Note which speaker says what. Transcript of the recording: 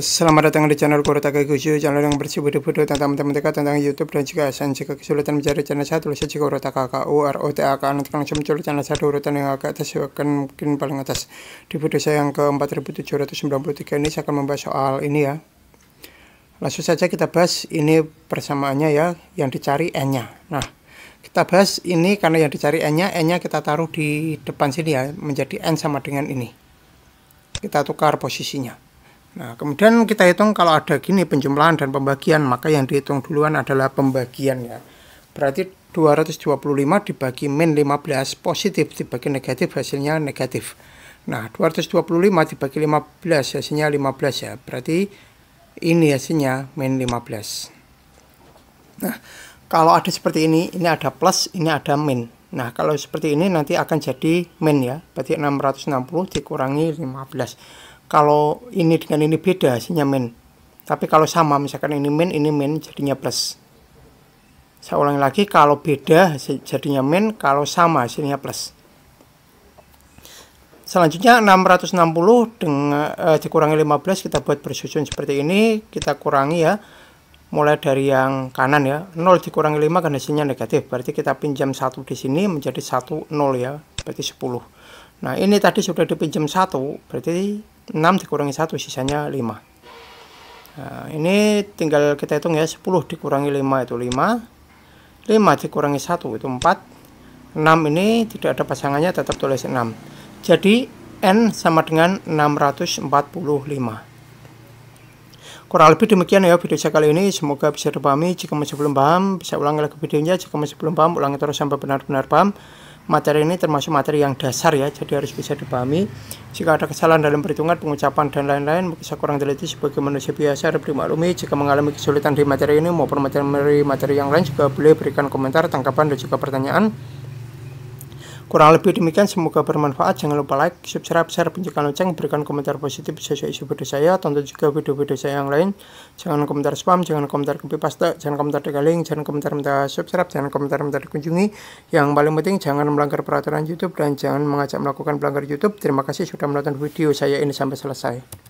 Speaker 1: Selamat datang di channel Kurotaka Guju, channel yang bersih budi tentang tentang dekat tentang YouTube, dan juga SN. Jika kesulitan mencari channel satu, saya, tulis saja Kurotaka a ROTAK, nanti langsung muncul channel satu urutan yang agak atas, bahkan mungkin paling atas. Di video saya yang ke-4793 ini, saya akan membahas soal ini ya. Langsung saja kita bahas ini persamaannya ya, yang dicari N-nya. Nah, kita bahas ini karena yang dicari N-nya, N-nya kita taruh di depan sini ya, menjadi N sama dengan ini. Kita tukar posisinya. Nah, kemudian kita hitung kalau ada gini penjumlahan dan pembagian, maka yang dihitung duluan adalah pembagian ya. Berarti 225 dibagi min 15 positif dibagi negatif hasilnya negatif. Nah, 225 dibagi 15 hasilnya 15 ya. Berarti ini hasilnya min 15. Nah, kalau ada seperti ini, ini ada plus, ini ada min. Nah, kalau seperti ini nanti akan jadi min ya. Berarti 660 dikurangi 15 kalau ini dengan ini beda hasilnya min tapi kalau sama misalkan ini min ini min jadinya plus saya ulangi lagi kalau beda jadinya min kalau sama hasilnya plus selanjutnya 660 dengan eh, dikurangi 15 kita buat bersusun seperti ini kita kurangi ya mulai dari yang kanan ya 0 dikurangi 5 kan hasilnya negatif berarti kita pinjam 1 di sini menjadi 1 0 ya berarti 10 nah ini tadi sudah dipinjam 1 berarti 6 dikurangi 1 sisanya 5 nah, ini tinggal kita hitung ya 10 dikurangi 5 itu 5 5 dikurangi 1 itu 4 6 ini tidak ada pasangannya tetap tulis 6 jadi N sama dengan 645 kurang lebih demikian ya video saya kali ini semoga bisa dipahami jika masih belum paham bisa ulangi lagi videonya jika masih belum paham ulangi terus sampai benar-benar paham materi ini termasuk materi yang dasar ya, jadi harus bisa dipahami. Jika ada kesalahan dalam perhitungan, pengucapan, dan lain-lain, bisa kurang teliti sebagai manusia biasa harap dimaklumi. Jika mengalami kesulitan di materi ini maupun materi-materi yang lain, juga boleh berikan komentar, tangkapan, dan juga pertanyaan. Kurang lebih demikian, semoga bermanfaat. Jangan lupa like, subscribe, share, pencet lonceng, berikan komentar positif sesuai isi video saya. Tonton juga video-video saya yang lain. Jangan komentar spam, jangan komentar copy pasta, jangan komentar link, jangan komentar minta subscribe, jangan komentar minta dikunjungi. Yang paling penting, jangan melanggar peraturan YouTube dan jangan mengajak melakukan pelanggar YouTube. Terima kasih sudah menonton video saya ini sampai selesai.